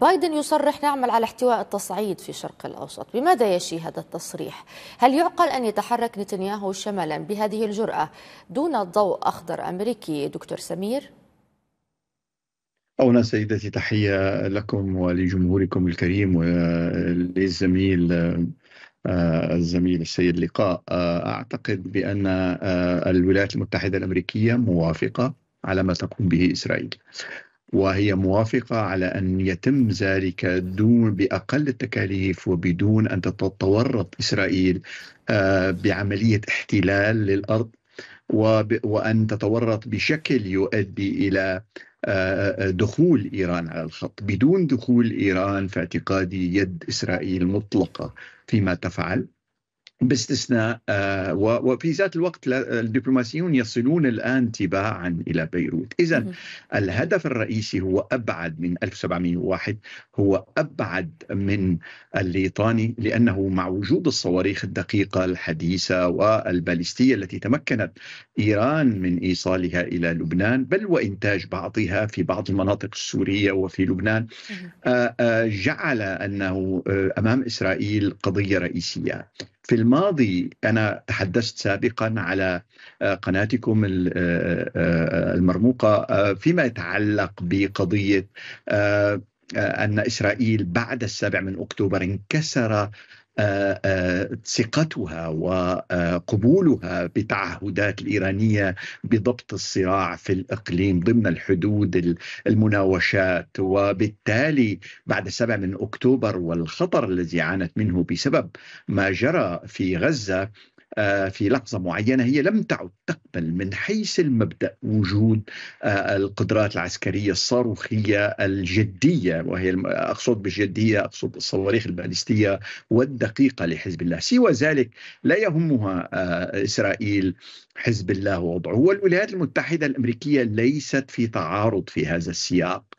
بايدن يصرح نعمل على احتواء التصعيد في الشرق الاوسط، بماذا يشي هذا التصريح؟ هل يعقل ان يتحرك نتنياهو شمالا بهذه الجراه دون ضوء اخضر امريكي دكتور سمير؟ أولا سيدتي تحية لكم ولجمهوركم الكريم وللزميل آه، الزميل السيد لقاء آه، أعتقد بأن آه، الولايات المتحدة الأمريكية موافقة على ما تقوم به إسرائيل وهي موافقة على أن يتم ذلك دون بأقل التكاليف وبدون أن تتورط إسرائيل آه، بعملية احتلال للأرض وأن تتورط بشكل يؤدي إلى آه، آه، دخول إيران على الخط بدون دخول إيران في اعتقادي يد إسرائيل مطلقة فيما تفعل باستثناء آه، وفي ذات الوقت الدبلوماسيون يصلون الآن تباعا إلى بيروت إذا الهدف الرئيسي هو أبعد من 1701 هو أبعد من الليطاني لأنه مع وجود الصواريخ الدقيقة الحديثة والبالستية التي تمكنت إيران من إيصالها إلى لبنان بل وإنتاج بعضها في بعض المناطق السورية وفي لبنان جعل انه آه، امام اسرائيل قضيه رئيسيه. في الماضي انا تحدثت سابقا على آه، قناتكم آه، المرموقه فيما يتعلق بقضيه ان اسرائيل بعد السابع من اكتوبر انكسر آه، آه، ثقتها وقبولها بتعهدات الايرانيه بضبط الصراع في الاقليم ضمن الحدود المناوشات وبالتالي بعد 7 من اكتوبر والخطر الذي عانت منه بسبب ما جرى في غزه آه، في لحظة معينة هي لم تعد تقبل من حيث المبدأ وجود آه، القدرات العسكرية الصاروخية الجدية وهي أقصد بالجدية أقصد الصواريخ البالستية والدقيقة لحزب الله سوى ذلك لا يهمها آه، إسرائيل حزب الله ووضعه والولايات المتحدة الأمريكية ليست في تعارض في هذا السياق